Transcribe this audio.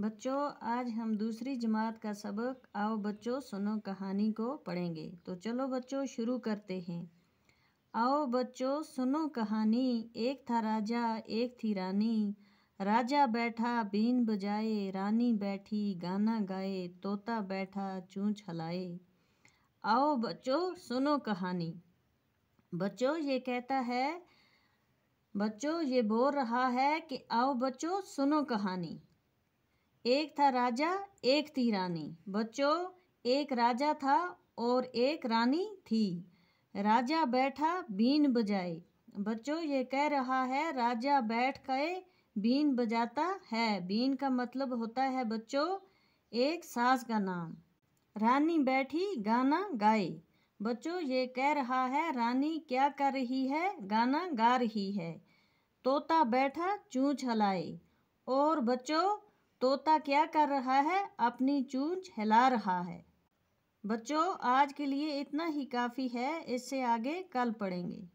बच्चों आज हम दूसरी जमात का सबक आओ बच्चों सुनो कहानी को पढ़ेंगे तो चलो बच्चों शुरू करते हैं आओ बच्चों सुनो कहानी एक था राजा एक थी रानी राजा बैठा बीन बजाए रानी बैठी गाना गाए तोता बैठा चूँच हलाए आओ बच्चों सुनो कहानी बच्चों ये कहता है बच्चों ये बोल रहा है कि आओ बच्चों सुनो कहानी एक था राजा एक थी रानी बच्चों एक राजा था और एक रानी थी राजा बैठा बीन बजाए बच्चों ये कह रहा है राजा बैठ गए बीन बजाता है बीन का मतलब होता है बच्चों एक सास का नाम रानी बैठी गाना गाए बच्चों ये कह रहा है रानी क्या कर रही है गाना गा रही है तोता बैठा चूँच हलाए और बच्चों तोता क्या कर रहा है अपनी चूंच हिला रहा है बच्चों आज के लिए इतना ही काफ़ी है इससे आगे कल पढ़ेंगे